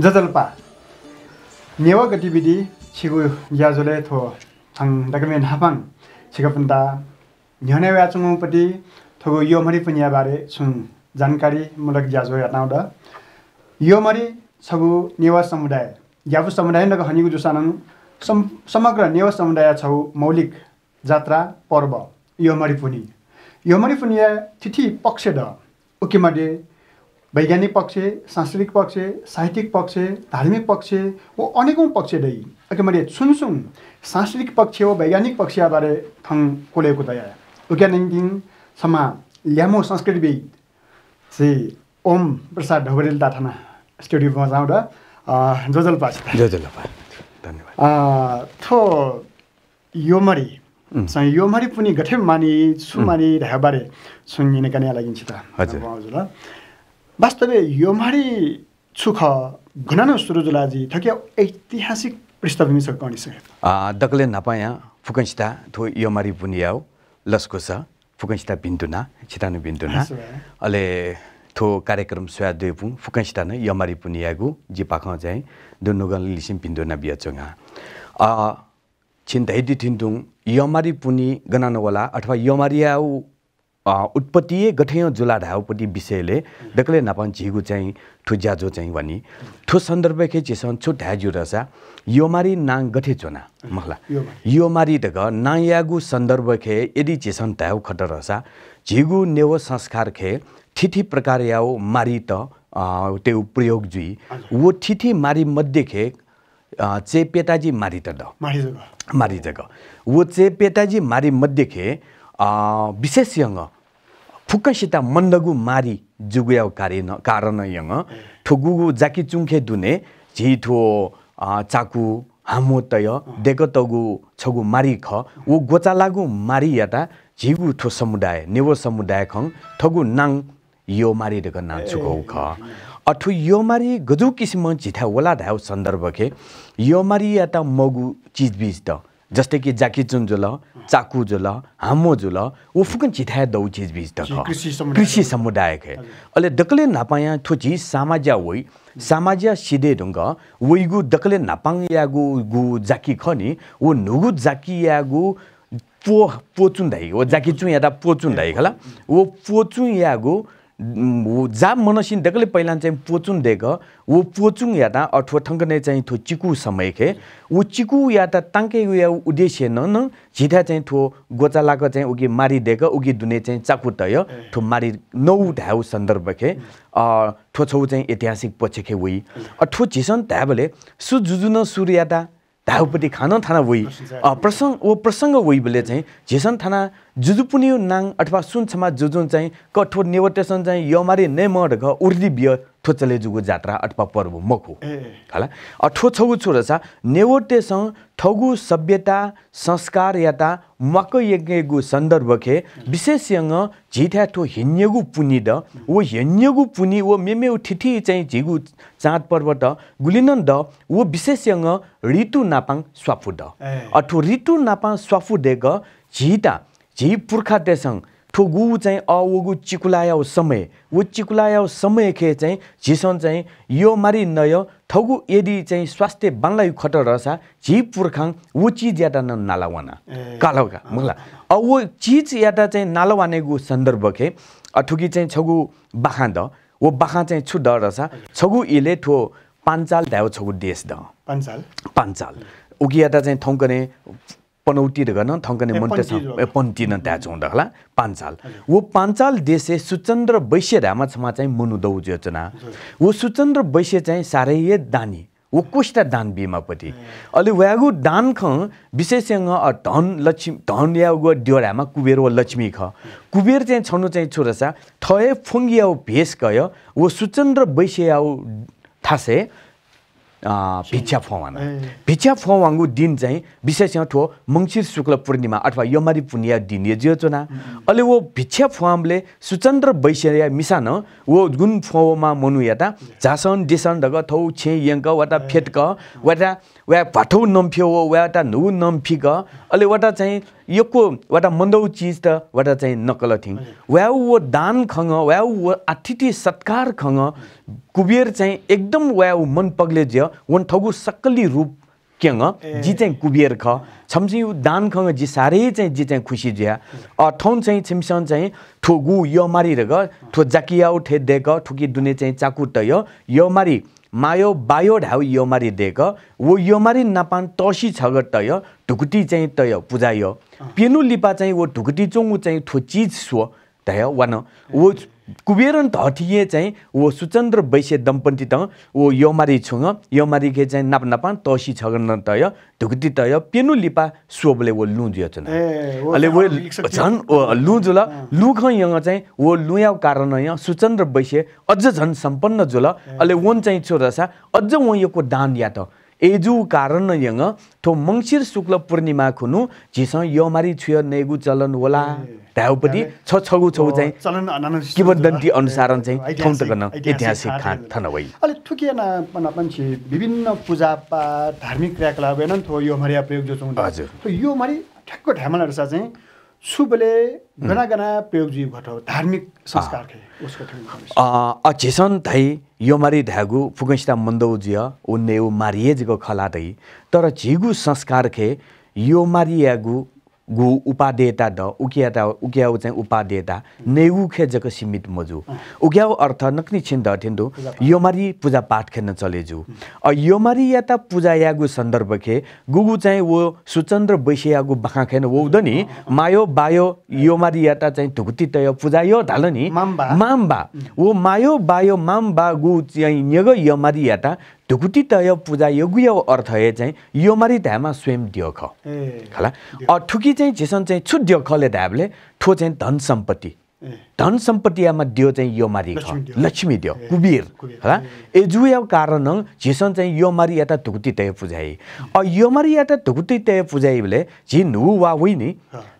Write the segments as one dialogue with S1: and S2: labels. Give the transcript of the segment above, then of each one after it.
S1: जजलपा नेवा गतिविधि छिगु याजोले थोङ डकमे ढापाङ छिगपन्दा न्यने व्याचुङपट्टि थोगो यो मरिपुनियाबारे छुङ जानकारीमूलक याजो यो योमरि छगु नेवा समुदाय यावु समुदाय नगनिको दुसानाङ समग्र नेवा समुदाय छौ मौलिक जात्रा पर्व यो पुनि यो पुनि तिथि पक्षध उकिमध्ये वैज्ञानिक पक्ष सांस्कृतिक पक्ष साहित्यिक पक्ष धार्मिक पक्ष वो अनेकौँ पक्ष दै अघि मैले सुनसुङ सांस्कृतिक पक्ष हो वैज्ञानिक पक्षबारे थङ कोलेको दया उज्ञानसम्म ल्यामो संस्कृतिविद श्री ओम प्रसाद ढौरेल दाथाना स्टुडियोमा जाउँदा जोजलपा जोजलपा धन्यवाद थो योमरी योमरी पनि गठे मानि छु मानि ढाबारे सुनिने काने लागि हजुर हजुर वास्तवले यो मारी छुख घुनानो सुरुजुलाजी थके ऐतिहासिक पृष्ठभूमि छ गणिसके
S2: दकले नपाया फुकंसिता थो यो मारी बुनियाउ लस्को छ फुकंसिता बिन्दुना छिटानु बिन्दुना अले थो कार्यक्रम सुया दुईपुङ फुकंसिता यो यमारी पुनियागु जी पाख चाहिँ दुनुगन लिसिम बिन्दुना बियाचोङा छिन्दै थिन्दुङ यमारी पुनि गनानोवाला अथवा यमारियाउ उत्पत्ति जुला ढाउपट्टि विषयले डक्ले नपान झिगु चाहिँ ठुज्याजो चाहिँ भनी ठु खे चेसन छु ढ्याजु रहेछ योमारी नाङ गठे चोना मखला योमारी दग नायागु सन्दर्भ खे यदि चिसन ध्याउ खट रहेछ झिगु नेवो संस्कार खे ठिठी प्रकार याउ मारी त त्यो प्रयोग जुइ वो ठिठी मारी मध्ये खे चे पेताजी मारी त ड मारी जग वो चे पेताजी मारी मध्ये खे विशेष यङ फुक्कसिता मन्दगु मारी जुगुयाउ कारण कारण यङ ठुगु जाकी चुङ्खे दुने झिठो चाकु हामो तय देगतगु छगु मारी ख ऊ लागु मारी यता झिगु ठो समुदाय नेवो समुदाय खङ ठगु नाङ यो मारी रेक नाङ घौ ख अठु यो मारी गजु किसिम झिठा ओला धाउ सन्दर्भ खे यो मारी यता मगु चिजबिज त जस्तै कि जाकी जुल चाकु जुल हामो जुल ऊ फुकन चिथाय दौ चिज बिच त कृषि समुदाय अहिले अले दकले नापाया थोची सामाज्या वै सामाज्या सिधे ढुङ्ग वैगु डक्ले नापाङ यागु गु जाकी खनि ऊ नुगु जाकी यागु पो पोचुन धाइ वो जाकी चुँ यादा पोचुन धाइ खला ऊ पोचुँ यागु जा मनसिन देगले पहिला चाहिँ पोचुन देग ऊ पोचुङ या त अठो ठङ्कने चाहिँ थो चिकु समय खे ऊ चिकु या त ताङ्के या उद्देश्य न न झिठा चाहिँ थो गोचालाको चाहिँ उगी मारिदिएको उगी दुने चाहिँ चाकु तय थो मारि नौ ढाउ सन्दर्भ खे ठो छौ चाहिँ ऐतिहासिक पक्ष खे उही अठो झिसन सुर सुजुजुन त धाउपट्टि खान थाना वै प्रसङ्ग ओ प्रसङ्ग वैबले चाहिँ झेसन थाना जुजुपुनियो नाङ अथवा सुन छमा जुजुन चाहिँ कठोर नेवटेसन चाहिँ यमारे नै मड घ उर्दी बिय थोचले जुगु जात्रा अथवा पर्व मखु हला अठो छगु छोरा छ नेवटेसँग ठगु सभ्यता संस्कार याता ಮಕ್ಕ ಯಜ್ಞೆಗೂ विशेषसँग ವಿಶೇಷಂಗ ಜೀಥ್ಯಾ ಥೋ पुनि द ऊ ಹೆನ್ಯಗೂ पुनि ಓ ಮೇಮೇವು ठिठि चाहिँ झिगु चाँद पर्वत गुलिनन्द ओ विशेषसँग ऋतु नापाङ स्वाफु द अठो ऋतु नापाङ स्वाफुदेग झिटा झि पुर्खा तेसङ ठोगु चाहिँ अ अवगु चिकुलायाउ समय ऊ चिकुलायाउ समय खे चाहिँ झिसन चाहिँ यो मारि नय थगु यदि चाहिँ स्वास्थ्य बानलाई खट रहेछ झि पुर्खाङ ऊ चिज याटा न नालावाना कालौका मुला अब ऊ चिज याटा चाहिँ नालावानेको सन्दर्भ खे अठुकी चाहिँ छगु बाखा द वो बाखा चाहिँ छु रहेछ छगु इले ठो पाँचाल ध्याउ छगु देश द पाँचाल पाँचाल उकियाटा चाहिँ थौकने पनौटी गर्न थङ्कने मन्टेस हुँदा होला पाञ्चाल ऊ पाञ्चाल देशे सुचन्द्र वैश्य छमा चाहिँ मनुदौ योजना ऊ सुचन्द्र वैश्य चाहिँ साह्रै दानी ऊ कोष्टा दान बिमापट्टि अलि व्यागु दान ख विशेषसँग धन लक्ष्मी धन या डोरामा कुबेर वा लक्ष्मी ख कुबेर चाहिँ छनु चाहिँ छोरासा फुङ्गी आऊ भेष गयो ऊ सुचन्द्र वैश्य थासे भिक्षा फवाना भिक्षा फुवाङको दिन चाहिँ विशेष यहाँ ठो मङ्सिर शुक्ल पूर्णिमा अथवा यमरी पुण्य दिन यो जियो चुना अहिले वो भिक्षा फुवामले सुचन्द्र वैश्य मिसान वो गुन फुवामा मनु यता झासन डिसन ढग थौ छे यङ्क वटा फेटक वटा वा भठौ नम्फ्यो वा त नु नम्फिक अहिले वटा चाहिँ यको एउटा मन्दौ चिज त वटा चाहिँ नकल थिङ वा वो दान खङ वा वो आतिथि सत्कार खङ कुबेर चाहिँ एकदम वा मन पग्ले ज्य वन ठगु सक्कली रूप क्याङ जी चाहिँ कुबेर ख छम्सी दान खङ जी साह्रै चाहिँ जी चाहिँ खुसी ज्या अ चाहिँ छिमसन चाहिँ ठोगु यो मारिरह ठो जाकियाउ ठे देख ठुकी दुने चाहिँ चाकुट यमारी यो मारी मायो बायो ढाउ योमारी देख वो योमारी नापान तसी छग तय ढुकुटी चाहिँ तय पुजायो पेनु लिपा चाहिँ वो ढुकुटी चोङ चाहिँ थो चिज सो तय वान वो कुबेरन धटिए चाहिँ ओ सुचन्द्र वैश्य दम्पन्ती त ओ यौमारी छुङ के चाहिँ नाप नापान तसी छगन तय ढुक्ति तय पेनु लिपा सोबले ओ लुज यो
S1: अहिले
S2: अले ऊ झन् लुज ल लुख यङ चाहिँ ओ लुयाउ कारण यहाँ सुचन्द्र वैश्य अझ झन् सम्पन्न जुल अहिले वन चाहिँ छोरासा अझ ओ यो दान या त एजु कारण यङ थो मङ्सिर शुक्ल पूर्णिमा खुनु झिस यो मारी छुय नेगु चलन होला ढाउपट्टि छ छगु छौ चाहिँ चलन किंवदन्ती अनुसार चाहिँ ठाउँ त गर्न ऐतिहासिक खान थन वै
S1: अले थुकिएन मन मान्छे विभिन्न पूजापाठ धार्मिक क्रियाकलाप होइन थो यो मरिया प्रयोग जो चौँ हजुर यो मरि ठ्याक्क ढ्यामल रहेछ चाहिँ शुभले गना गना प्रयोग जीव
S2: घटाउ धार्मिक संस्कार उसको झिसन थाई यो मारि ध्यागु फुकैसिता मन्दौजियो उनले ऊ मारिएजको खला तर झिगु खे यो मारियागु गु उपादेयता द उकिया उकियाउ चाहिँ उपादेयता नेगु खे जक सीमित मजु उग्याउ अर्थ नक्नि छिन द थिन्दो योमारी पूजा पाठ खेन चलेजु अ योमारी या त पूजा यागु सन्दर्भ खे गुगु चाहिँ वो सुचन्द्र वैश्यागु बखा खेन वो उदनी मायो बायो योमारी या त चाहिँ धुक्ति तय पूजा यो धाल नि माम्बा वो मायो बायो माम्बा गु चाहिँ नेग योमारी या त ढुकुटी तय पूजा योगुय अर्थ हे चाहिँ योमरी ध्यामा स्वयं दियो ख खला ठुकी चाहिँ झिसन चाहिँ छु खले ध्याबले ठो चाहिँ धन सम्पत्ति धन सम्पत्तिमा दियो चाहिँ यो मारि ख लक्ष्मी दियो कुबीर होला एजुया कारण झिसन चाहिँ यो मारि यता ढुकुटी तय पुजाए अ यो मारी यता ढुकुटी तय पुजाए बेले झि नुगु वा वइ नि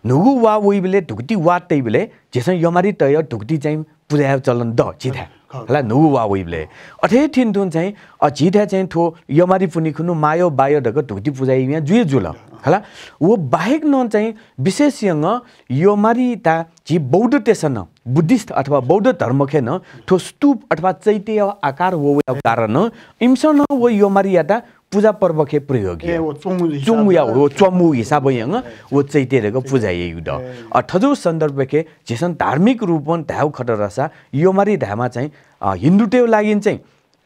S2: नुगु वा वइ बले ढुकुटी वा तै बले झिसन यो मारी तय ढुकुटी चाहिँ पूजा चलन द झिधा होला नु वा थिन थुन चाहिँ अझिटा चाहिँ थो पुनि खुनु मायो बायो ढक धुती पुजाइ यहाँ जु जुल होला वा बाहेक न चाहिँ विशेषसँग यो ता जी बौद्ध तेसन बुद्धिस्ट अथवा बौद्ध धर्म खेन ठो स्तूप अथवा चैत्य आकार हो इमसन व यो मारिया पूजा पर्वके प्रयोग चौ हो चमु हिसाब वो चैतेरेको पूजा यही युद्ध अठो सन्दर्भके जेसन धार्मिक रूपन ध्याउ खटरसामारी ध्यामा चाहिँ हिन्दुटेव लागि चाहिँ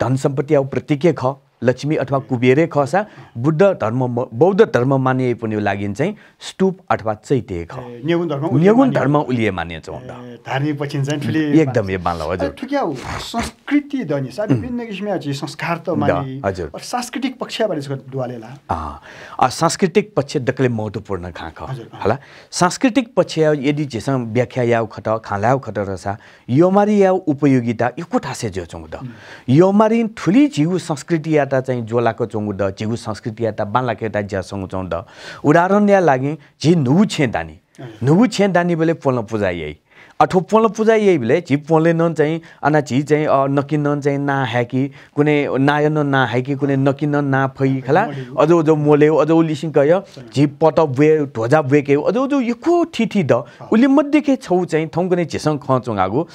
S2: धन सम्पत्ति अब प्रतीकै ख लक्ष्मी अथवा कुबेरे खसा बुद्ध धर्म बौद्ध धर्म मानिए पनि लागि चाहिँ स्तूप अथवा चैत्य ख नेगुन धर्म उलिए मानिए चाहिँ धार्मिक एकदम यो बाल हजुर
S1: संस्कृति विभिन्न संस्कार त हजुर सांस्कृतिक पक्ष दुवालेला
S2: सांस्कृतिक पक्ष दकले खा खाख होला सांस्कृतिक पक्ष यदि जेसँग व्याख्या याउ खट खालाउ खट रसा मारी याउ उपयोगिता यो कोठासे जो यो योमारी ठुली जिउ संस्कृति या यता चाहिँ जोलाको चोङ्गुद झिगु संस्कृति केटा बान्ला केटा झ्या उदाहरण या लागि झि नुगु दानी नुगु छेदानी बेले पोल्न पूजा यही अठो पोल्न पूजा यही भेले झि पोल्ने नन चाहिँ अना झि चाहिँ नकिन्न चाहिँ ना ह्याकी कुनै नायन ना ह्याकी कुनै नकिन्न ना फै खेला अझ अझ मोले अझ उलिसिङ गयो झि पट बुहे ढोजा बुएके अझ अझ यखो ठिठी द उसले के छौ चाहिँ थौँ कुनै झिसङ खुवाउँछौँ आगो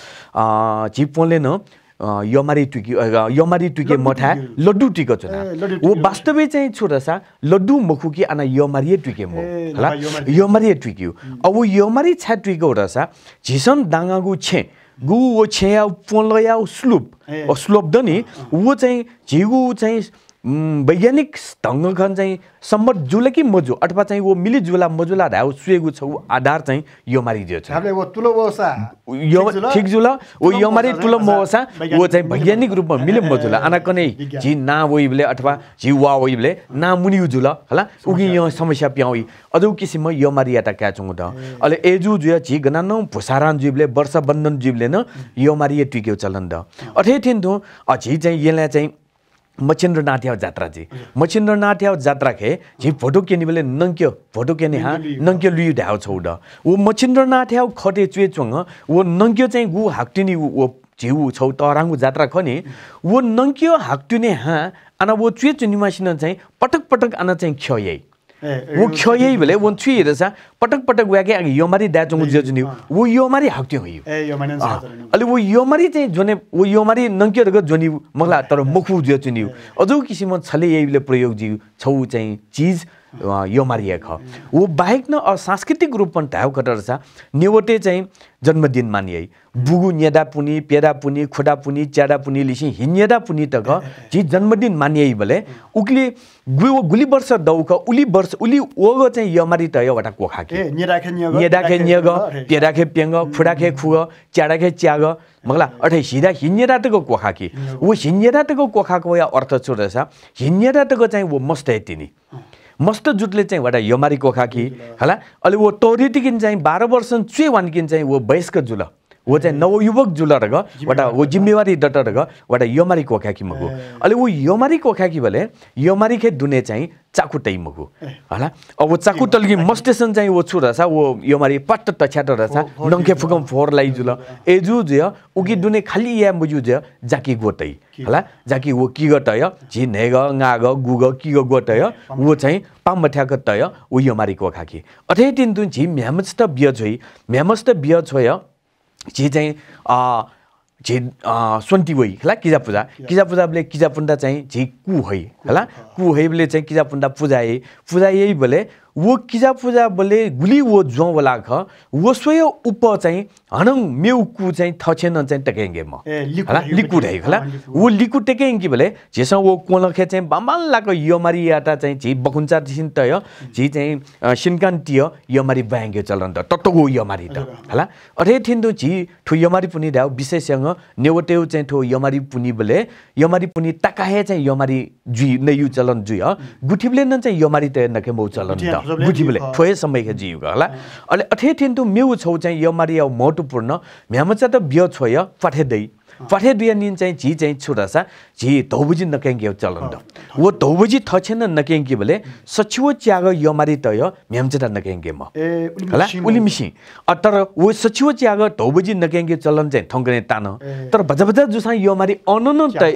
S2: झि पोल्ने न यमारी टुकी यमारी टुके मठा लड्डु टिको चुना ऊ वास्तवै चाहिँ छोरा सा लड्डु मखु कि आना यमरिए टुके मो होला यमरिए टुक्यो अब यमारी यमरी छ्या टुकेको रहेछ झिसन दाङ्गागु छे गु ओ छे या पोल या स्लुप स्लोप नि ऊ चाहिँ झिगु चाहिँ वैज्ञानिक ढङ्गखन चाहिँ सम्मत कि मजु अथवा चाहिँ वो मिली जुला मजुला ढाउ सुएको छ ऊ आधार चाहिँ यो मारी दियो छ ठिक जुल ऊ यो मारी टुलो मोसा वो चाहिँ वैज्ञानिक रूपमा मिले मजुला आना कनै झि ना वइबले अथवा झि वा वइबले ना मुनि जुल हला उगी यो समस्या प्याउई अझ किसिम यो मारि याता क्या चुङ त अले एजु जुया झि गना नौ भुसारान जुबले वर्ष बन्धन जुबले न यो मारी ये टिक्यो चलन त अठे थिन धो अझि चाहिँ यसलाई चाहिँ मच्छिन्द्रनाथ याव जात्रा जी मच्छिन्द्रनाथ याव जात्रा खे झि फोटो केनी बेले नङ्क्यो फोटो केने हा नङ्क्यो लुइ ढाउ छौड ऊ मच्छिन्द्रनाथ याव खटे चुए चुङ ऊ नङ्क्यो चाहिँ गु हाक्टिनी ऊ झिउ छौ तराङ्गु जात्रा ख नि ऊ नङ्क्यो हाक्टिने हा आना ऊ चुए चुनिमासिन चाहिँ पटक पटक आना चाहिँ ख्यै
S1: यही
S2: 이블레 원 튀이 이래서 पटक पटक ग्याके कि यो मारी दा जोंगु जजु ऊ यो मारी हाक्थ्यो हो यो ए
S1: यो
S2: यो मारी चाहिँ जोने वो यो मारी नङ्कियो रग जोनि मगला तर मुखु जो नि अझ किसिम छले यहीले प्रयोग जिउ छौ चाहिँ चिज यो ख ऊ बाहेक न सांस्कृतिक रूप पनि ढाउ छ नेवटे चाहिँ जन्मदिन मानिए बुगु नेदा पुनि पेदा पुनि खुडा पुनि च्याडा पुनि लिसि हिन्यदा पुनि त जि जन्मदिन मानिए भले उक्ले गु गुली वर्ष दौक उली वर्ष उली ओग चाहिँ यमारी त एउटा कोखा के
S1: नेदाखे नेग
S2: पेदाखे पेङ खुडाखे खुग च्याडाखे च्याग मगला अठै हिँदा हिन्यदातको कोखा कि ऊ हिन्यदातको कोखाको या अर्थ छोडेछ रहेछ हिन्यदातको चाहिँ ऊ मस्त तिनी मस्त जुटले चाहिँ एउटा योमारी कोखाकी होला अहिले वो टोरिटिकिन चाहिँ बाह्र वर्ष चुए वानकिन चाहिँ ऊ वयस्क जुल वो चाहिँ नवयुवक जुलरग वटा वो जिम्मेवारी डटरग वटा योमारी कोख्याकी मगु अहिले ऊ कोख्याकी भने भले खे दुने चाहिँ चाकुटै मगु होला अब वो चाकु टल्की मस्टेसन चाहिँ वो छु रहेछ ऊ योमारी पट्ट टछ्याट रहेछ नङ्खे फुकम फोहोर ल एजु जे उकी दुने खालि या मुजु जे जाकी गोटै होला जाकी ऊ कि गटय झिनेग गाग गुग कि गोटय ऊ चाहिँ पाम ठ्याक तय ऊ योमारीको कोखाकी अठै तिन तुन झि म्यामस्त बिय छोइ म्यामस्त बिय छोय जे चाहिँ झि सोन्टी वै होला किजा पूजा किजा पूजाले किजा पुन्डा चाहिँ झि कु है होला कु हैबले चाहिँ किजा पुन्डा पूजाए यही बोले वो किजा पूजा बोले गुली वो जो वाला ख वो सोयो उप चाहिँ हनङ मेउकु चाहिँ थछेन चाहिँ टेकेङ्गे म होला लिकु ढेक होला वो लिकु टेकेङ्गी बोले झेसँग वो कोलखे चाहिँ बाम्बाल लाको यमारी याटा चाहिँ झि बखुन्चा छिन तय झि चाहिँ सिन्कान्तीय टिय यमारी बाङ्ग्यो चलन त टक्टको यमारी त होला अरे थिन्दु झि ठु यमारी पुनि ढाउ विशेषसँग नेवटेउ चाहिँ ठो यमारी पुनि बोले यमारी पुनि ताकाहे चाहिँ यमारी जुई नै यु चलन जुइ गुठिबले न चाहिँ यमारी त नखेमौ चलन त बुझिबले ठोए समयका जिउगा होला अहिले अठे थिन्तु मेउ छौ चाहिँ यो मारि मटुपूर्ण म्यामचा त बियो छोय पठेदै पठे दुया निन चाहिँ झी चाहिँ छुरासा झी धौबुजी नकेङ्गी हो चलन द वो धौबुजी थछेन नकेङ्गी भने सचिव च्याग यो मारि त यो म्याम्चेटा नकेङ्गे म होला उली मिसी तर ऊ सचिव च्याग धौबुजी नकेङ्गी चलन चाहिँ थङ्कने तान तर बजा बजा जुसा मारि अनन त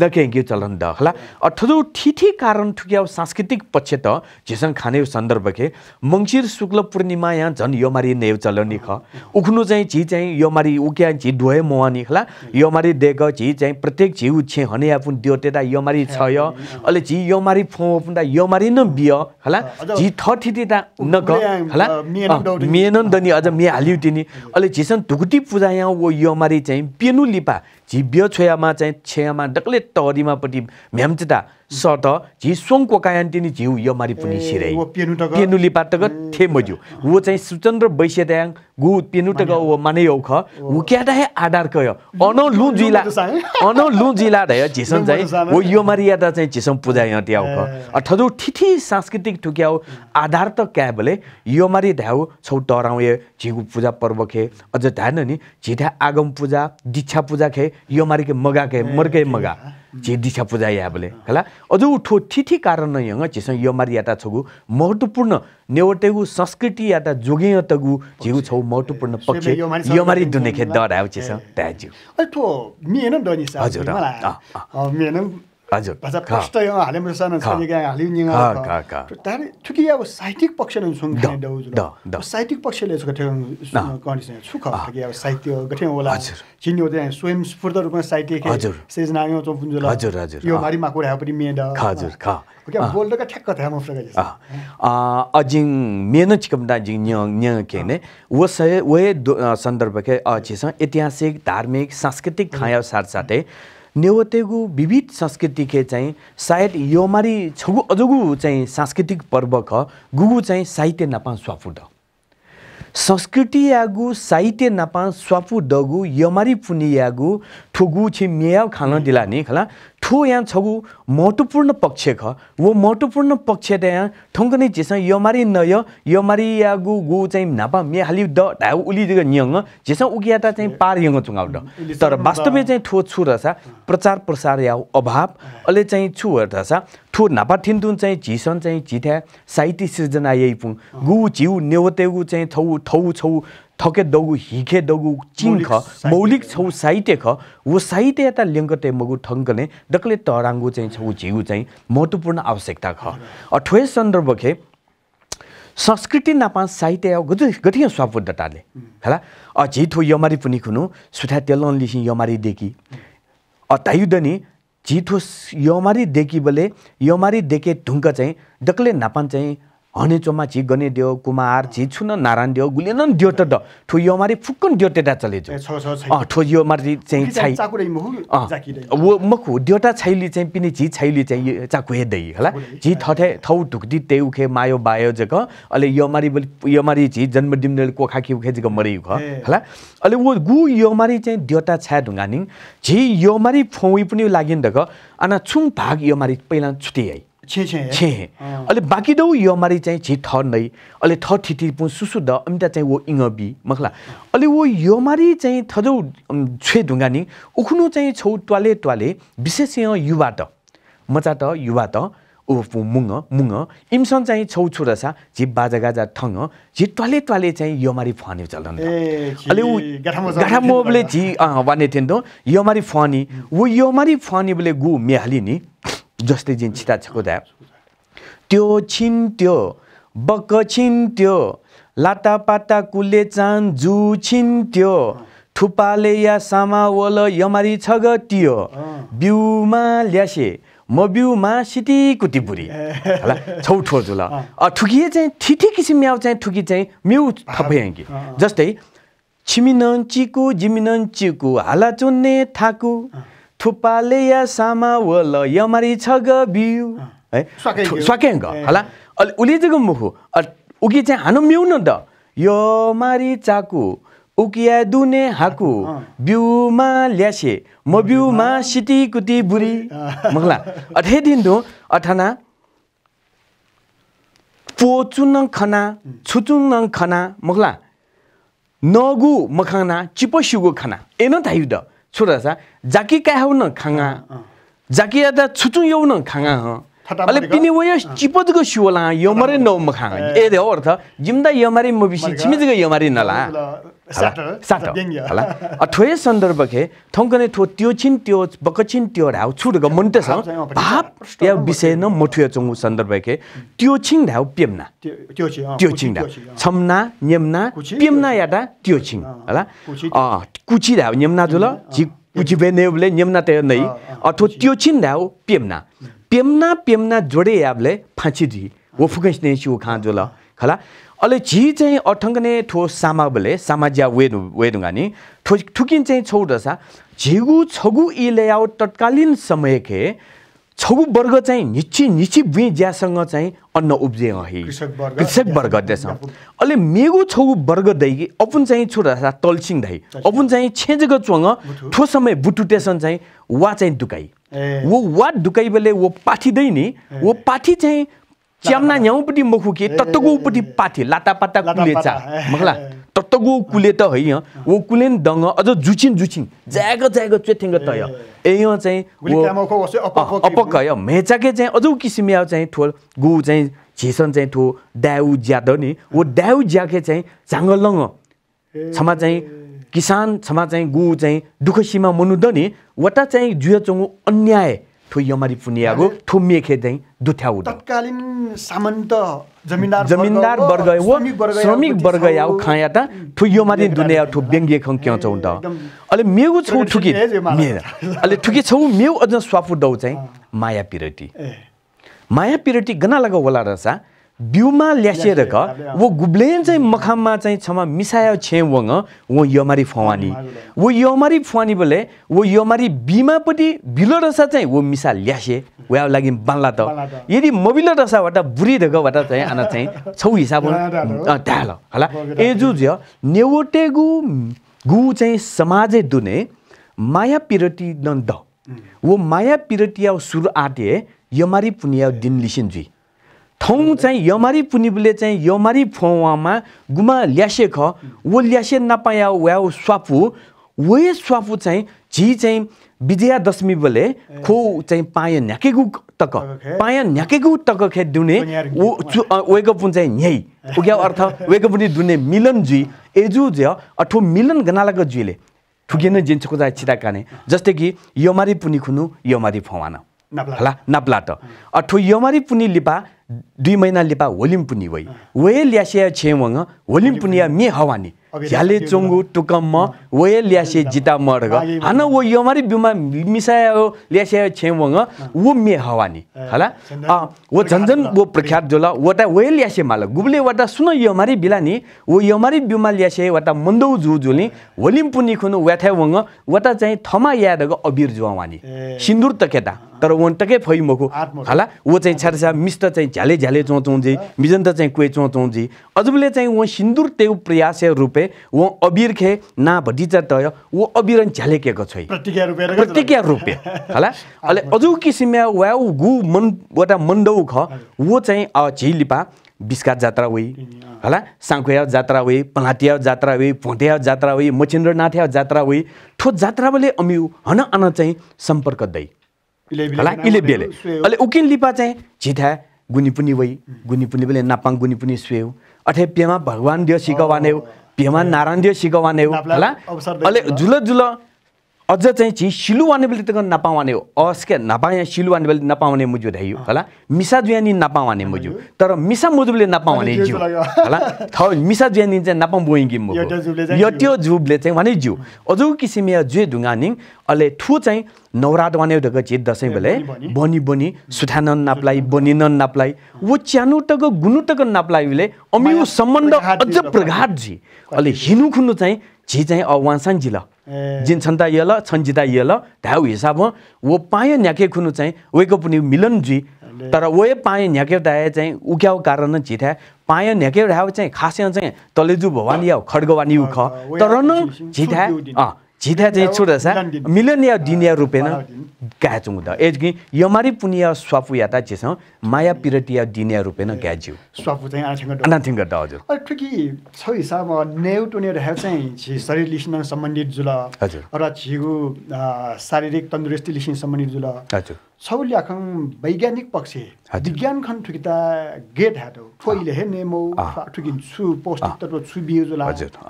S2: नकेङ्गी चलन द होला अठरो ठिठी कारण ठुक्याउ सांस्कृतिक पक्ष त झेसन खाने सन्दर्भ के मङ्सिर शुक्ल पूर्णिमा यहाँ झन् मारि नेउ चलन ख उख्नु चाहिँ झी चाहिँ यो मारि उक्या झी डोए मोवा होला यो जी चाहिँ प्रत्येक छिउ छे हनेप दियो त्यता यो मारी छ अले जी यो मारी फोन त यो न बिय होला चिठी त्यता मिएन नि त अझ मि हाल्यौँ तिनी अहिले चिसन धुकटी पुरा वो यो मारी चाहिँ पिनु लिपा झिब्यो छोयामा चाहिँ छेयामा डक्लै टहरीमापट्टि म्याम्चेता सट झि सोङको कायान्टिनी झिउ यो मारि पुनि सिरे पेनुली पाटक थे मज्यु वो चाहिँ सुचन्द्र वैश्य गु पेनुटक ऊ माने यौ ख उ क्याटा आधार कय अनौ लु जिल्ला अनौ लु जिल्ला दय झिसन चाहिँ वो यो मारि यादा चाहिँ झिसम पूजा यहाँ त्याउ ख अठदु ठिठी सांस्कृतिक ठुक्याउ आधार त क्या भले यो मारि धाउ छौ टराउ ये झिगु पूजा पर्व खे अझ ध्यान नि झिठा आगम पूजा दीक्षा पूजा खे यो मारिके मगा के मर्के मगा जे दिशा पुजाया बोले खला अझ उठो ठिठी कारण यङ चिसङ यो मारि याता छगु महत्त्वपूर्ण नेवटेगु संस्कृति याता जोगे तगु झिउ छौ महत्त्वपूर्ण पक्ष यो मारि दुने खे डराउ चिसङ ताजु
S1: अथो मिएन दनिसा सा हजुर मिएन
S2: हजुर भाषा प्रष्ट यहाँ
S1: हालेम रसाना छलिगा हालिङ तर ठुकि अब साहित्यिक पक्षले सुङ्गा दउज साहित्यिक पक्षले छ गठे कन्डिसन सुख थुकि अब साहित्य गठे होला चिन्यो त्यहाँ स्वयं स्फूर्त रूपमा साहित्य के सृजना यो चोपुन्जुला हजुर हजुर यो भारी
S2: माकुरा पनि मेड हजुर ख के
S1: का ठ्याक्क थाम फ्रग
S2: अजिङ मेन चिकम दा जिङ न्य न्य के ने व सय व सन्दर्भ के अ धार्मिक सांस्कृतिक खाया साथसाथै नेवतेगु विविध संस्कृतिके चाहिँ सायद योमारी छगु अजगु चाहिँ सांस्कृतिक पर्व ख गुगु चाहिँ साहित्य नापा स्वाफु द संस्कृति यागु साहित्य नापा स्वाफु दगु यमारी पुनि यागु ठुगु मेया खान नि खला ठो यहाँ छगु महत्त्वपूर्ण पक्ष ख वो महत्त्वपूर्ण पक्ष त यहाँ नै ठङ्कनै यो मारि न मारि या गु गु चाहिँ नापा मे हालि द ढाउ उली न्यङ उगिया त चाहिँ पार यङ चुङाउ तर वास्तव चाहिँ ठो छु रहेछ प्रचार प्रसार या अभाव अहिले चाहिँ छु रहेछ ठो नापा थिन्तुन चाहिँ झिसन चाहिँ झिथ्या साहित्य सृजना यही पुङ गु झिउ नेवतेगु चाहिँ थौ थौ छौ Toke dogu hike dogu मौलिक मौलिक साहित्य साहित्य ख साहित्य साहित्य eta linkate मगु ठङ्कने डक्ले तराङ्गु चाहिँ छौ झिउ चाहिँ महत्त्वपूर्ण आवश्यकता ख अठवे सन्दर्भ संस्कृति नापा साहित्य गतिया स्वाबुद्धताले हला अ हो यमारी पनि खुनु सुथा तेलन लिसि यमारी देखि अतायुदनी झिथो यमारी देखी बले यमारी देखे ढुङ्क चाहिँ डक्ले नापान चाहिँ दियो कुमार छि 지 नारायण दियो गुलेन 추는 나란디오 굴리는 디오터도 투요마리 फुक्कन 디오테다 चले죠
S1: अ
S2: जो चाहिँ छाइ चाकुरै
S1: चाहिँ छाइ
S2: ऊ मखु डिओटा छैली चाहिँ पिने जी छैली चाहिँ चाकु दै होला झी थथे थौ ढुकदि उखे मायो बायो जक अले योमारी यो योमारी यो जन्मदिन नेल कोखा खिउ उखे जक मरि ख हला अले वो गु यो मारी चाहिँ डिओटा छा ढुङ्गानिङ यो मारी फोइ पनि लागिन दक अना छुङ भाग यो मारी पहिला छुटी आई छे छे अहिले बाँकी दौ मारी चाहिँ छि थ नै अहिले थ ठिटी पु सुसु द अमिता चाहिँ वो इङ बि मखला अहिले वो मारी चाहिँ थजौ छे ढुङ्गानी उखुनु चाहिँ छौ ट्वाले ट्वाले विशेष यहाँ युवा त मचा त युवा त ऊ मुङ मुङ इम्सन चाहिँ छौ छोरासा झिप बाजा गाजा ठङ झि ट्वाले ट्वाले चाहिँ यो मारी फनी चलन
S1: अहिले ऊ गाठा मोबले झि
S2: वाने थिएन त मारी फनी ऊ मारी फुहानी बोले गु मेहालिनी जस्तै जिन छिता छकुदा त्यो बक्क बक लाता लातापाता कुले चान जु त्यो थुपाले या सामा वल यमारी त्यो बिउमा ल्यासे म बिउमा सिटी कुटी बुढी छौठो जुल ठुकिए चाहिँ ठिठी किसिम म्याउ चाहिँ ठुकी चाहिँ म्यु कि जस्तै छिमिनन्चीको जिमिनन्चीको हाला चुन्ने थाकु थुपाले या सामा वल यमारी छग बिउ है सकेङ्ग होला अलि उसले चाहिँ मुखु उकी चाहिँ हानु मिउ न त यो मारी चाकु उकिया दुने हाकु बिउमा ल्यासे म बिउमा सिटी कुटी बुरी मखला अठे दिन दु अठना पोचुन खना छुचुन खना मखला नगु मखाना चिपसुगु खाना एन थाइद छुरासा जाकी काय हौ न खाङा जाकी यादा छुचु यौ न खाङा ह अहिले पिने वय चिपद गो सुला यमरे नौ मखा ए दे अर्थ जिम्दा यमरे म बिसि छिमिज नला साट साट अ ठोय सन्दर्भ के थोंकने थो त्यो छिन त्यो बकछिन त्यो राउ छुड ग मन्ते छ भाप ए विषय न मठुया चंगु सन्दर्भ के त्यो छिन धाउ पिमना
S1: त्यो छिन त्यो छिन धाउ
S2: छमना नियमना पिमना याटा त्यो छिन हला अ कुचि धाउ नियमना जुल जि कुचि बेने उले नै अथवा त्यो छिन धाउ पिमना पेम्ना पेम्ना जोडे याबले फाँची दि वफुकैस्ने छु खाँजो जोल खला अहिले झी चाहिँ अठङ्गने ठो सामाबले सामाज्या वेदु नि ठो ठुकिन चाहिँ छौ दशा झिगु छगु इ लेआउट तत्कालीन समय खे छगु वर्ग चाहिँ निची निची बि ज्यासँग चाहिँ अन्न उब्जे है
S1: कृषक
S2: वर्ग देश अहिले मेगु छगु वर्ग कि अपुन चाहिँ दशा तल्सिङ धै अपुन चाहिँ छेजेको चुङ ठो समय बुटुटेसन चाहिँ वा चाहिँ दुकाई वो वाद दुकाइबले वो पाथिँदै नि वो पाथी चाहिँ च्याम्ना न्याउपट्टि मखुके तत्तगोपट्टि पाथे लातापाता कुलेचा मखला तत्तगो कुले त होइन वो कुलेन दङ अझ जुचिन जुचिन ज्याग ज्याग चेथेङ्ग तय ए चाहिँ अपक मेचाके चाहिँ अझ किसिम चाहिँ ठोल गु चाहिँ झेसन चाहिँ ठो ड्याउ ज्याद नि वो ड्याउ ज्याके चाहिँ झाङ्ग लङ छमा चाहिँ किसान छमा चाहिँ गु चाहिँ दुःख सीमा नि वटा चाहिँ चङ्गु अन्याय थो यमारी पुनियाको थो मेखे चाहिँ दुथ्याउ
S1: तत्कालीन सामन्त जमिनदार जमिनदार वर्ग हो श्रमिक वर्ग या
S2: खाया त थु यो माथि दुनिया थु व्यङ्ग्य खङ क्या छौ त अहिले मेउ छौ ठुकी अहिले ठुकी छौ मेउ अझ स्वाफु दौ चाहिँ माया पिरटी माया पिरटी गना लगा होला रहेछ बिउमा ल्यासिएर क वो गुब्लेन चाहिँ मखाममा चाहिँ छमा मिसायो छे वङ वो यमारी फवानी वो यमारी फवानी बोले वो यमारी बिमापट्टि बिलो रसा चाहिँ वो मिसा ल्यासे वा लागि बाल्ला त यदि मबिलो रसाबाट बुढी धगबाट चाहिँ आना चाहिँ छौ हिसाब ढाल होला एजु झ नेवटेगु गु चाहिँ समाजे दुने माया पिरटी नन्द वो माया पिरटिया सुरु आटे यमारी पुनिया दिन लिसिन्जी ठाउँ चाहिँ यमारी पुनिबले चाहिँ यमारी फुवामा गुमा ल्यासे ख वो ल्यासे नपाया व्या स्वापु वे स्वापु चाहिँ झी चाहिँ विजया दशमी बोले खो चाहिँ पाय न्याकेगु तक पाया न्याकेगु तक खे दुने पुन चाहिँ न्याइ उग्या अर्थ पुनि दुने मिलन जुई एजु ज अठो मिलन गनालाग जुले ठुकेन जिन्छको चाहिँ छिटा काने जस्तै कि यमारी पुनि खुनु यमारी फोवाना नाप्ला त अठो यमारी पुनि लिपा दुई महिना लिपा होलिम पुनि वै वे ल्यासिया छेवङ होलिम पुनिया मे हवानी झ्याले चोङ्गु टुकम्म वय ल्यासे जिता मर्ग हान वो यमारी बिमा मिसायो ल्यासे छेवङ वो मे हवानी हला वो झन्झन वो प्रख्यात जोला वटा वय ल्यासे माल गुब्ले वटा सुन यमारी बिलानी नि वो यमारी बिमा ल्यासे वटा मन्दौ जु जुली होलिम पुनि खुनु व्याथ्या वङ वटा चाहिँ थमा याद अबिर जुवानी सिन्दुर तकेता तर वन टकै फै मखु हला ऊ चाहिँ छ्यार्सा मिस्ट चाहिँ झ्याले झ्याले चौँ मिजन्त चाहिँ कोही जी अजुबले चाहिँ ऊ सिन्दुर तेउ प्रयास रुपे गए उहाँ अबिर खे ना भटिचा तय ऊ अबिरन झ्यालेकेको छोइ
S1: प्रतिज्ञा
S2: रूपे होला अहिले अझ किसिममा वा वाउ गु मन वटा मन्डौ ख ऊ चाहिँ झिलिपा बिस्का जात्रा होइ होला साङ्खुया जात्रा होइ पलाटिया जात्रा होइ भोटिया जात्रा होइ मछिन्द्रनाथ्या जात्रा होइ ठो जात्राले अमिउ हन अन चाहिँ सम्पर्क दै होला बेले अहिले उकिन लिपा चाहिँ झिठा गुनिपुनि वै गुनिपुनि बेले नापाङ गुनिपुनि स्वेउ अठे पेमा भगवान दियो सिकवाने भीमन नारायण शिगवाने अले झुल झुल अझ चाहिँ चाहिँ सिलु बेला त नपाउने हो अस क्या सिलु सिलुवाने बेला नपाउने मुजु धाइयो होला मिसा जुयानी नपाउने मुजु तर मिसा मुजुबले नपाउने जिउ होला थ मिसा जुयानी चाहिँ नपाउँ बोइङ्गी मु यो त्यो जुबले चाहिँ भने जिउ अझ किसिमे जुए नि अहिले ठु चाहिँ नवरात वान ढक चेत दसैँ बेले बनी बनी सुथानन नाप्लाई बनिन नाप्लाई वो च्यानु गुनुटको गुनु टक नाप्लाई उसले अमिउ सम्बन्ध अझ प्रघाट जी अहिले हिनु खुनु चाहिँ झी चाहिँ अवांसान जिल्ला जिन छन्ता यल छन्जिता यल ध्याउ हिसाब वो पायो न्याके खुनु चाहिँ वेको पनि मिलन जुई तर वे पाए न्याके ढाए चाहिँ उक्याउ कारण झिठ्या पाए न्याके ढाउ चाहिँ खासै चाहिँ तलेजु भवानी या खड्गवानी उख तर न झिठ्या अँ जिता चाहिँ छुट्दा सा मिलन या डिनिया रुपेन गा चुङ त एज कि यमारी पुनिया स्वापु या त जेस माया पिरटिया डिनिया रुपेन गा ज्यू
S1: स्वापु चाहिँ आथिङ
S2: गर्दा आथिङ गर्दा हजुर
S1: अठ कि छ हिसाब नेउटोने रह चाहिँ छि शरीर लिस्न सम्बन्धित जुल हजुर र छिगु शारीरिक तन्दुरुस्ती लिस्न सम्बन्धित जुल हजुर छौ वैज्ञानिक पक्षे विज्ञान खन ठुकिता गेट हाटो ठोइले हे नेमो ठुकिन छु पौष्टिक तत्व छु बियो जुल हजुर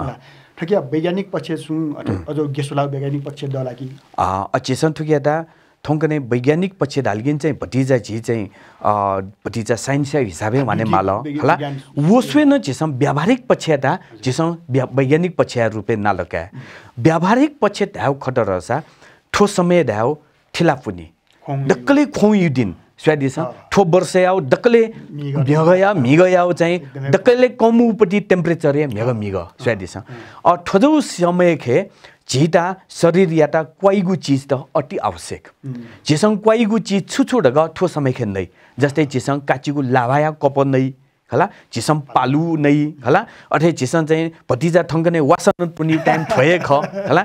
S1: ठकिया वैज्ञानिक पक्ष सुन अझ गेसुला वैज्ञानिक पक्ष कि
S2: अचेसन ठुकियादा नै वैज्ञानिक पक्ष धालगिन चाहिँ भटिजा झी चाहिँ भटिजा साइन्स हिसाबै भने माल होला वोस्वे न जेसम व्यावहारिक पक्ष यता जेसम वैज्ञानिक पक्ष रूपे नालका व्यावहारिक पक्ष ध्याउ खट रहेछ ठो समय ध्याउ ठिलापुनी डक्कले खुवाउँ यु दिन ठो वर्ष ठोबर्सेयाउ डक्कले मेघया मिगयाउ चाहिँ डक्कले कमुपट्टि टेम्परेचर या मेघ मिग छ अ ठोजौ समय खे झिटा शरीर याटा क्वाइगु चिज त अति आवश्यक झिसङ क्वाइगु चिज ग ठो समय खेन्दै जस्तै झिसङ काचीको लाभाया कपन्दै हला झिसम पालु नै होला अठे चिसन चाहिँ भतिजा ठंगने नै वासन पनि टाइम ठोए ख हाला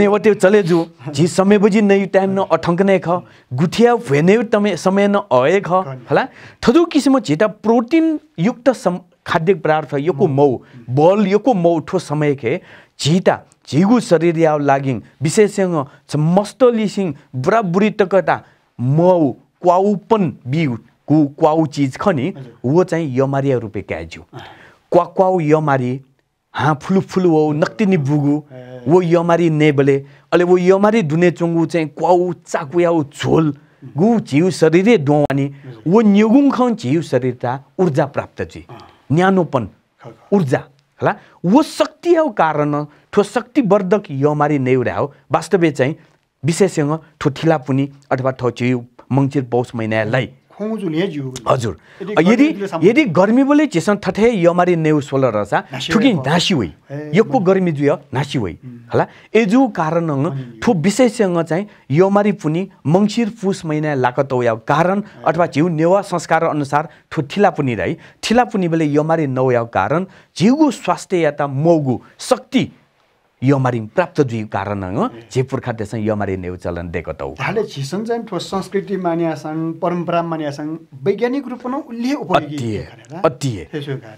S2: नेवटे चले जु झि समय बुझी नै टाइम न अठङ्क ख गुठिया भेने तमे समय न अए ख हला थदु किसिम झिटा प्रोटिन युक्त खाद्य पदार्थ योको मौ बल यको मौ ठो समय खे झिटा झिगु शरीर याव लागिङ विशेषसँग मस्त लिसिङ बुढी तकता मौ क्वाउपन बिउ कु क्वाउ चिज खनि ऊ चाहिँ यमारिया रुपे क्याज्यु क्वाक्वाउ यमारी हाँ फुलु फुलु हो नक्ति निबुगु वो यमारी नेबले अहिले ऊ यमारी धुने चुङ्गु चाहिँ क्वाउ चाकुयाउ झोल गु झिउ शरीरे डोवानी वो न्युगुङ खाउ झिउ त ऊर्जा प्राप्त जी न्यानोपन ऊर्जा होला ऊ शक्ति हो कारण ठो शक्तिवर्धक यमारी नेउरा हो वास्तव्य चाहिँ विशेषसँग ठो पुनि अथवा ठो चिउ मङ्सिर पौष महिनालाई
S1: हजुर यदि यदि
S2: गर्मी बोले चेसन थथे यमारी नेउ सोल रसा ठुकि नासी होइ यक्को गर्मी जुय नासी वै हला एजु कारण ठु विशेषसँग चाहिँ यमारी पुनि मङ्सिर पुस महिना लागत या कारण अथवा झिउ नेवा संस्कार अनुसार ठु ठिला पुनि रही ठिला यो मारे नौ या कारण झिउको स्वास्थ्य याता मौगु शक्ति यमारी प्राप्त दुई कारण झेपुर्खा त्यसमा यमारी नेउ चलन दिएको त हाले छिसन चाहिँ ठोस संस्कृति
S1: मानियासँग परम्परा मानियासँग वैज्ञानिक रूपमा उसले अतिए
S2: अति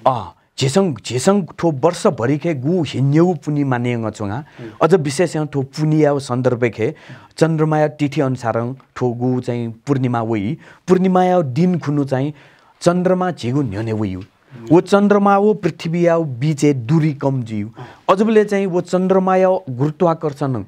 S2: अँ झेसङ झेसङ ठो वर्षभरिखे गु हिन्यौ पुनि मानियङ छुङ अझ विशेष ठो पुनिया सन्दर्भखे चन्द्रमाया तिथि अनुसार ठो गु चाहिँ पूर्णिमा वै पूर्णिमाया दिन खुनु चाहिँ चन्द्रमा झिगु न्यने वै वो चन्द्रमा वो पृथ्वी आऊ बिचे दूरी कम जीव अझले चाहिँ वो चन्द्रमा या गुरुत्वाकर्षण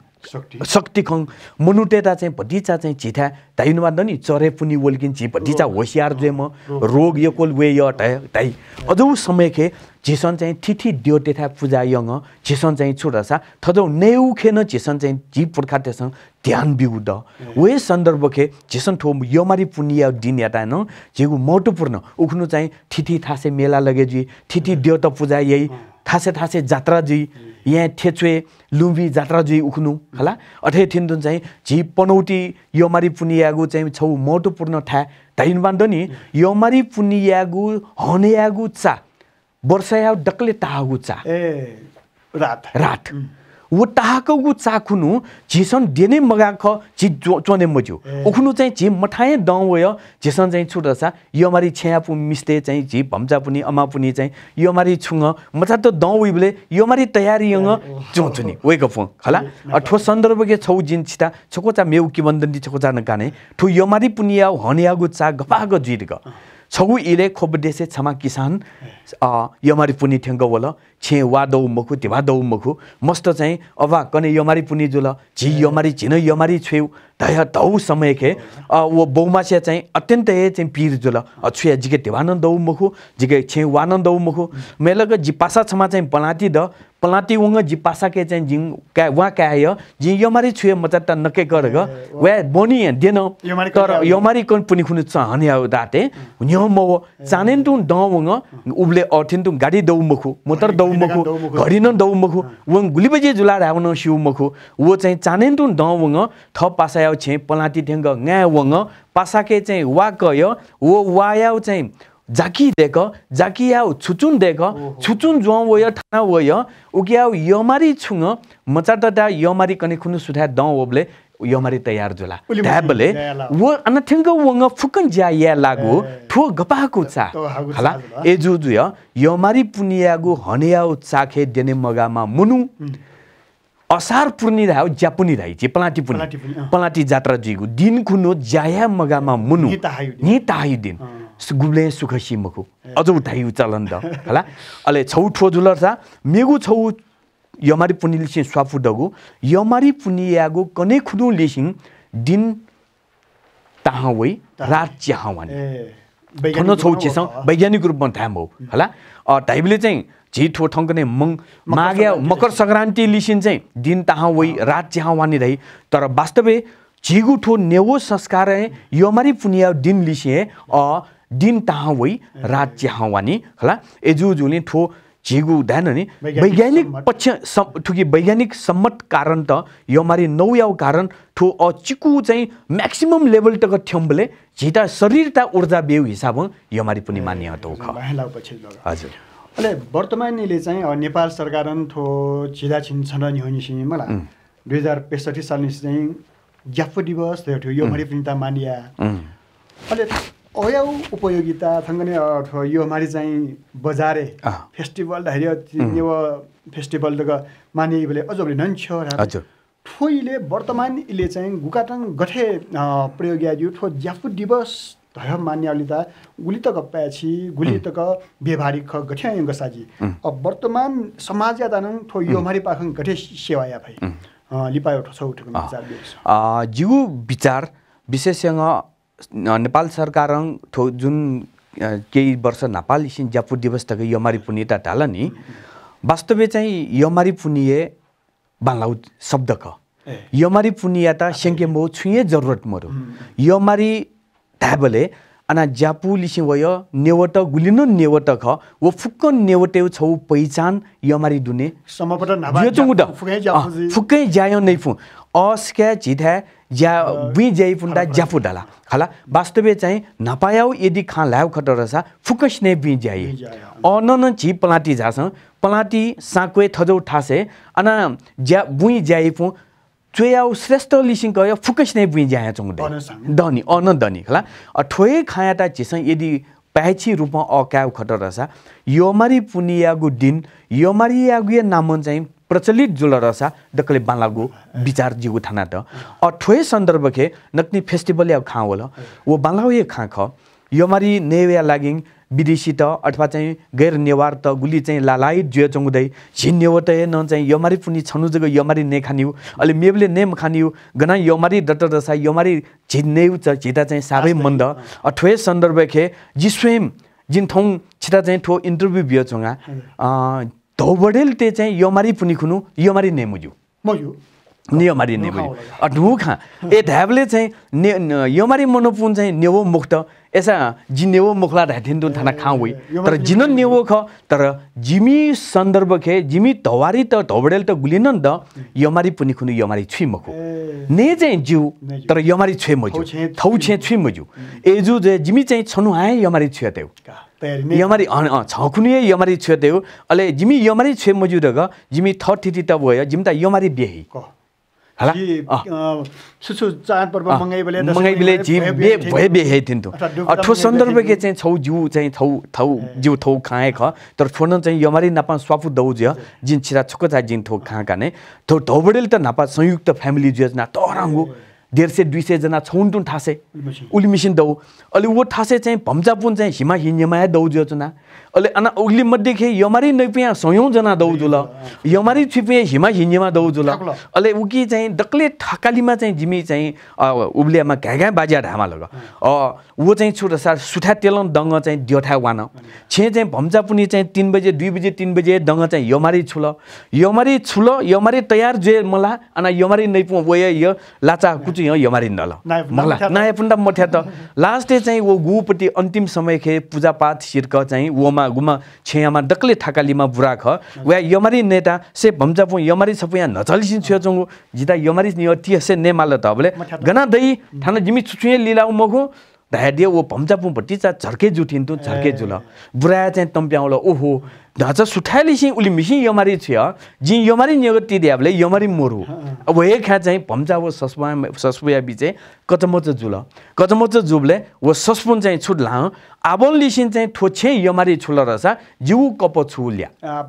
S2: शक्ति खङ मनुटेता चाहिँ भटिचा चाहिँ छिथा धाइनुवाद नि चरे पुनि ओल्किन भटिचा होसियार जे म रोग यो कोल वे यो टाइ अझ समय खे जिसन चाहिँ थिथि दियो त्यथा पूजा यङ झिसन चाहिँ छुटसा थदौ नेउखेन झिसन चाहिँ जी पुर्खा त्यसङ ध्यान बिउद वे खे झिसन ठो यमारी पुण्य दिन याता न झिगु महत्त्वपूर्ण उख्नु चाहिँ ठिठी थासे मेला लगेजी ठिठी दियो त पूजा यही थासे थासे जात्रा जी यहाँ थेचुए लुम्बी जात्रा जी उख्नु हला अठे थिन्दुन चाहिँ झि पनौटी योमारी पुनियागु चाहिँ छौ महत्त्वपूर्ण ठा धैन बान्द नि यमारी पुनियागु हनेयागु चा वर्षया डक्ले ताहागु चा ए रात रात ऊ ताहाकगु चा खुनु झिसन देने मगाख झि चोने मज्यो उखुनु चाहिँ झि मठाए दङ वय झिसन चाहिँ छुट छ यो मारी छ्या मिस्ते चाहिँ झि भम्चा पुनि अमा पुनी चाहिँ यो मारी छुङ मचा त दङ उइबले यो मारी तयारी यङ नि वेक अप खला ठो सन्दर्भ के छौ जिन छिता छको चा मेउ कि बन्दन दि नकाने ठो यो मारी पुनिया हनियागु चा गफाको जिर्ग छउ इले खोप देशे क्षमा किसान यमारी होला छे वा दौ मखु टेवा दौ मखु मस्त चाहिँ अभा कने यमारी पुनि जुल झि यमारी झिन यमारी छेउ धय धौ समय खे वो बौमासिया चाहिँ अत्यन्तै चाहिँ पिर जुल झिके जिके टेवान दौ मखु झिके छे वान दौ मखु मेलग जिपासा छमा चाहिँ पलाती द पलाती उङ जिपासा के चाहिँ जिङ का वा काय जि यमारी छुए मचाटा नके कर ग वा बोनि देन तर यमारी कन पुनि खुनु छ हनि आउ दाते न्यौ म चानेन दु दङ उङ उब्ले अठिन दु गाडी दौ मखु म दौ दौमखु घरिन दौमखु वङ गुलिबजे जुला राउन सिउमखु वो चाहिँ चानेन्टुन दवङ थप पासायाउ छे पलाटी ढेङ्ग ङ्या वङ पासाके चाहिँ वा कय वो वायाउ चाहिँ जाकी देख जाकी याउ छुचुन देख छुचुन जुवां वय ठाना वय उकियाउ यमारी छुङ मचाटटा यमारी कने खुनु सुठा दं ओब्ले यो हमारी तैयार जोला त्याबले वो अनथिंग वङ फुकन जा या लागु ठो गपाकु चा हला ए जु जु यो हमारी पुनियागु हनिया उत्सा खे देने मगामा मुनु असार पुर्नि रायो ज्यापुनि राई जे पलाटी पुनि पलाटी जात्रा जिगु दिन खुनो ज्याया मगामा मुनु नि ताहि दिन गुब्ले सुखसी मखु अझ उठाइ उचालन द हला अले छौ ठो जुलर छ मेगु छौ पुनि यमारी 뿐일신 쏴푸더고 कने खुदु लिसिङ दिन 리신 वै रात राज्य हावान
S1: थन छौ छेसङ
S2: वैज्ञानिक रूपमा थाम हो होला ढाइबले चाहिँ झिठो ठङ्कने मङ माघ्या मकर सङ्क्रान्ति लिसिन चाहिँ दिन ताह वै राज्य हावानी रहे तर वास्तवे झिगु ठो नेवो संस्कार यमारी पुनिया दिन लिसिए अ दिन ताह वै राज्य हावानी होला एजुजुले ठो झिगु हुँदैन नि वैज्ञानिक पक्ष ठुकी वैज्ञानिक सम्मत कारण त यो मारे नौयाउ कारण ठो अ चिकु चाहिँ म्याक्सिमम लेभल त थ्याम्बले झिटा शरीर त ऊर्जा बेउ हिसाब यो मारे पनि मान्य त हजुर
S1: अहिले वर्तमानले चाहिँ नेपाल सरकार ठो झिदा छिन्छन नि मलाई दुई हजार पैँसठी साल चाहिँ ज्ञापो दिवस यो मरि पनि त मानिया अहिले अयौ उपयोगिता नै अथवा यो मारि चाहिँ बजारे फेस्टिभल यो फेस्टिभल त मानिबले अझ भने नन्छ ठोइले वर्तमान इले चाहिँ गुकाटाङ गठे प्रयोग याज्यु ठो ज्याफु दिवस धय त गुली त प्याछि गुली त व्यवहारिक ख गसाजी अब वर्तमान समाज या ठो यो हमारी पाखङ गठे सेवा या भाइ लिपायो ठो छ उठेको
S2: विचार जिउ विचार विशेषसँग नेपाल सरकार थो जुन केही वर्ष नेपाल इसिन ज्यापु दिवस तक यमारी पुनिता टाला नि वास्तव्य चाहिँ यमारी पुनिए बालाउ शब्द क यमारी पुनिया त सेङ्के मो छुए जरुरत मरो यमारी ढाबले अना ज्यापु लिसिङ वयो नेवट गुलिनु नेवट ख व फुक्क नेवटे छौ पहिचान यमारी दुने फुक्कै ज्यायो नै फु अस्क्या झिध्या या बि जाई पुन्डा ज्याफु डाला खाला वास्तव्य चाहिँ नपायाउ यदि खा ल्याउ खटरसा फुकस ने बि जाई अनन छि पलाटी झास पलाटी साक्वे थजौ ठासे अन ज्या बुइ जाई पु चोयाउ श्रेष्ठ लिसिङ गयो फुकस नै बुइ जाया धनी दनी अन धनी खाला अठोए खायाटा चिस यदि प्याची रूपमा अक्याउ यो योमारी पुनियागु दिन योमारी यागु नाम चाहिँ प्रचलित रसा दकले बालागु विचार जिउ थाना त अठोय सन्दर्भके सन्दर्भ खे नक्नी फेस्टिभल या खाँ होला वो बालाउ ये खाँ ख यमारी नेव्या लागिङ विदेशी त अथवा चाहिँ गैर नेवार त गुली चाहिँ लालाई जुय चङ्गुदै झिन न चाहिँ यमारी पुनि छनु जग यमारी ने खानिउ अहिले मेबले नेम खानिउ गना यमारी डटर दसा यमारी झिन्नेउ छ चाहिँ सबै मन्द अठोए सन्दर्भ खे जिस्वेम जिन थौँ छिटा चाहिँ ठो इन्टरभ्यू बियो चुङ्गा धौबडेल चाहिँ यो मारी खुनु यो मारी नेमुजु मजु नियमारी नेबुली ढुखा ए ढ्याबले चाहिँ ने योमारी मनोपुन चाहिँ नेवो मुक्त जि जिनेवो मुखला दुन थाना खाउई तर जिन नेवो ख तर जिमी सन्दर्भ खे जिमी धवारी त धौडेल त गुलिन नि त योमारी पुनि खुनु योमारी छुइ मखु ने चाहिँ जिउ तर योमारी छुए मजु थौ छे छुइ मजु एजु जे जिमी चाहिँ छनु हाय योमारी छुए तेउ यमारी छखुनिए यमारी छुए तेउ अले जिमी यमारी छुए मजु ग जिमी थर्थिति त भयो जिमी त योमारी बेही ठो सन्दर्भ के चाहिँ छौ जिउ चाहिँ थौ थौ जिउ थौ खाए ख तर फोन चाहिँ यमारी नापा स्वाफु दौ जे जिन छिरा छुक्क चाहिँ जिन थौ खा काने थौ धौबडेल त नापा संयुक्त फ्यामिली ज्यो ना तराङ्गो डेढ सय दुई सयजना छौन्टुन ठासे उली मिसिन दौ अलि वो ठासे चाहिँ भम्चापुन चाहिँ हिमा हिमाया दौ चुना अलि अना मध्ये खे यमारी नैपियाँ सयौँजना दौ जुल यमारी छिपिएँ हिमा हिन्जेमा दौ जुल अलि उकी चाहिँ डक्लै ठकालीमा चाहिँ जिमी चाहिँ उब्लियामा घाँ घाँ बाजिया ढामा लग वो चाहिँ छोटो सार सुठा तेलन दङ्ग चाहिँ ड्योठा वान छे चाहिँ भम्चापुनी चाहिँ तिन बजे दुई बजे तिन बजे डङ्ग चाहिँ यमारी छुल यमारी छुल यमारी तयार जे मला अना यमारी नैपु वे यो लाचा कुची चाहिँ यो यमारिन्द ल मलाई नयाँ पुन्डा मठ्या त लास्टे चाहिँ वो गुपट्टि अन्तिम समय खे पूजापाठ सिर्क चाहिँ वोमा गुमा छेयामा डक्लै थाकालीमा बुरा ख वा यमारी नेता से भम्चा पो यमारी सबै यहाँ नचलिसिन छु चङ्गो जिता यमारी नि अति से ने माल त अबले गना दही ठाना जिमी छुछुए लिला मखो धाडियो वो भम्चा पो भट्टी चा झर्के जुठिन्थ्यो झर्के जुल बुरा चाहिँ तम्प्याउला ओहो उसले यमारी 수탈리시 울리미시 यमारी 진 여마리 녀거티 यमारी मोरु अब हे खा चाहिँ भम्चा 범자고 ससबा चाहिँ बिचे कचमच जुल कचमच जुबले व ससपुन चाहिँ छुट ला आबोल लिसिन चाहिँ थोछे यमारी छुल रसा जिउ कप छुल्या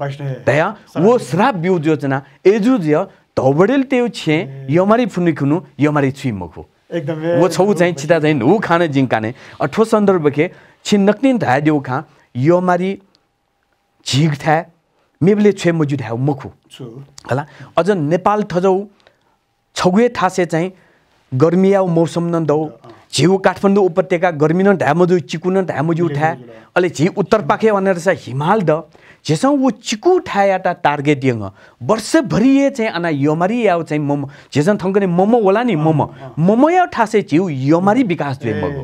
S2: दया वो श्राप बिउ योजना एजु ज धौबडेल त्यो छे यमारी खुनु यमारी छुइमको
S1: एकदमै वो छौ
S2: चाहिँ छिता चाहिँ हु खाने जिंकाने अठो सन्दर्भ के धाय देउ खा यमारी झिग थ्या मेबले छे मजु थ्याउ मुखु होला अझ नेपाल थजौ छगुए थासे चाहिँ गर्मीया मौसम न दौ झिउ काठमाडौँ उपत्यका गर्मी न मजु चिकु न मजु ठ्या अहिले झि उत्तर पाखे भनेर चाहिँ हिमाल द झेसौँ ऊ चिकु ठ्यायाटा टार्गेट वर्ष वर्षभरि चाहिँ आना यमारी याउ चाहिँ मोमो झेसन थङ्कने मोमो होला नि मोमो मोमो या ठासे झिउ यमारी विकास दुई मगो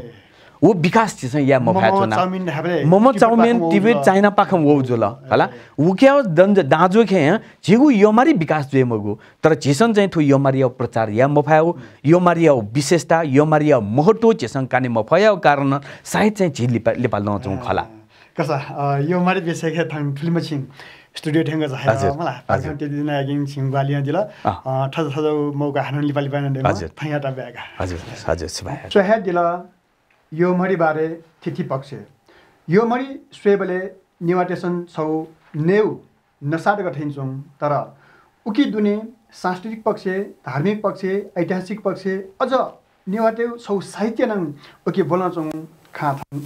S2: वो विकास थिएछ या मफाया छुना
S1: मोमो चाउमिन टिबेट चाइना
S2: पाखम वो जो ल हला ऊ क्या हो दाँजो खे यहाँ झिगु यो योमारी विकास जो मगु तर झेसन चाहिँ थु योमारी अब प्रचार या मफाया हो योमारी अब विशेषता योमारी अब महत्व झेसन काने मफाया कारण सायद चाहिँ झिल नेपाल नचाउँ खला
S1: कसा यो मारी बेसेके फिल्म छिङ स्टुडियो ठ्याङ्ग झाएर मलाई त्यति दिन अघि छिङ ग्वालिया दिल ठज ठज मौका हानु लिपा लिपा थैया टापेका
S2: हजुर हजुर सुहा
S1: दिल यो तिथि पक्ष यो मरि स्वेबले निवाटेसन छौ नेउ नसाद गठिन्छौँ तर उकी दुने सांस्कृतिक पक्ष धार्मिक पक्ष ऐतिहासिक पक्ष अझ निवाटे छौ साहित्य नङ उकी बोल्न चौँ खा थाङ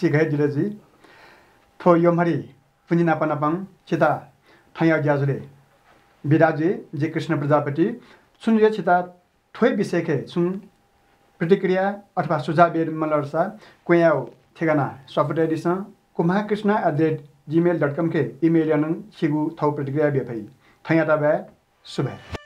S1: सिघाइ दिलजी थो मरि पुँजी नापा नापाङ छिता ठैया ग्याजुले बिराजे जे कृष्ण प्रजापति सुनरे छिता विषय बिसेखे सुन प्रतिक्रिया अथवा सुझाव लड्सा कोयाओ ठेगाना सपोर्ट एडिसन कुमाकृष्ण Krishna eight rate gmail dot com के इमेल यानन थौ प्रतिक्रिया बेफै थैया भए सुबह